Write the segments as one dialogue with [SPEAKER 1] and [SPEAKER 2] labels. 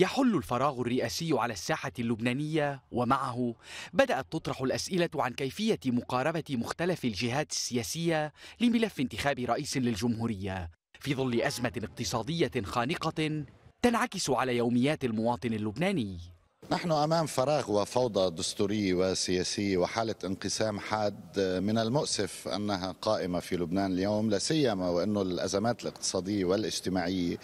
[SPEAKER 1] يحل الفراغ الرئاسي على الساحة اللبنانية ومعه بدأت تطرح الأسئلة عن كيفية مقاربة مختلف الجهات السياسية لملف انتخاب رئيس للجمهورية في ظل أزمة اقتصادية خانقة تنعكس على يوميات المواطن اللبناني
[SPEAKER 2] نحن امام فراغ وفوضى دستوريه وسياسيه وحاله انقسام حاد من المؤسف انها قائمه في لبنان اليوم لا سيما وانه الازمات الاقتصاديه والاجتماعيه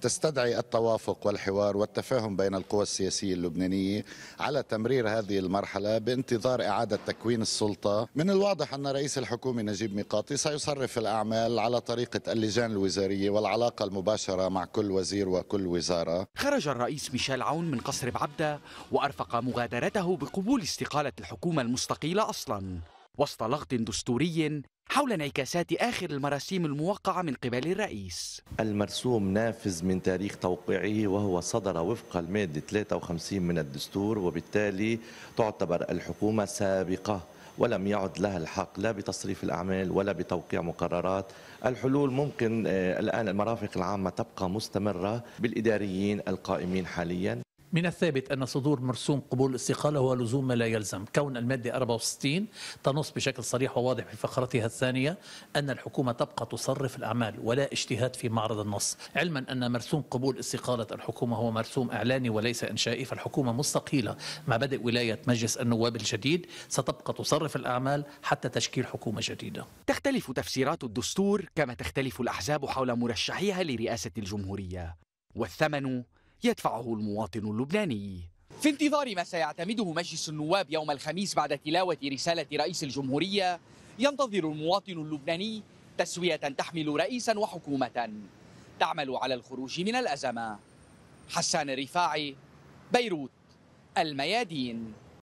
[SPEAKER 2] تستدعي التوافق والحوار والتفاهم بين القوى السياسيه اللبنانيه على تمرير هذه المرحله بانتظار اعاده تكوين السلطه من الواضح ان رئيس الحكومه نجيب ميقاتي سيصرف الاعمال على طريقه اللجان الوزاريه والعلاقه المباشره مع كل وزير وكل وزاره
[SPEAKER 1] خرج الرئيس ميشيل عون من قصر بعبده وأرفق مغادرته بقبول استقالة الحكومة المستقيلة أصلا وسط لغط دستوري حول انعكاسات آخر المراسيم الموقعة من قبل الرئيس
[SPEAKER 3] المرسوم نافذ من تاريخ توقيعه وهو صدر وفق المادة 53 من الدستور وبالتالي تعتبر الحكومة سابقة ولم يعد لها الحق لا بتصريف الأعمال ولا بتوقيع مقررات الحلول ممكن آه، الآن المرافق العامة تبقى مستمرة بالإداريين القائمين حاليا
[SPEAKER 4] من الثابت أن صدور مرسوم قبول الاستقالة هو لزوم ما لا يلزم كون المادة 64 تنص بشكل صريح وواضح في فقرتها الثانية أن الحكومة تبقى تصرف الأعمال ولا اجتهاد في معرض النص علما أن مرسوم قبول استقالة الحكومة هو مرسوم إعلاني وليس إنشائي فالحكومة مستقيلة مع بدء ولاية مجلس النواب الجديد ستبقى تصرف الأعمال حتى تشكيل حكومة جديدة تختلف تفسيرات الدستور
[SPEAKER 1] كما تختلف الأحزاب حول مرشحيها لرئاسة الجمهورية والثمن يدفعه المواطن اللبناني في انتظار ما سيعتمده مجلس النواب يوم الخميس بعد تلاوة رسالة رئيس الجمهورية ينتظر المواطن اللبناني تسوية تحمل رئيسا وحكومة تعمل على الخروج من الأزمة حسان الرفاعي بيروت الميادين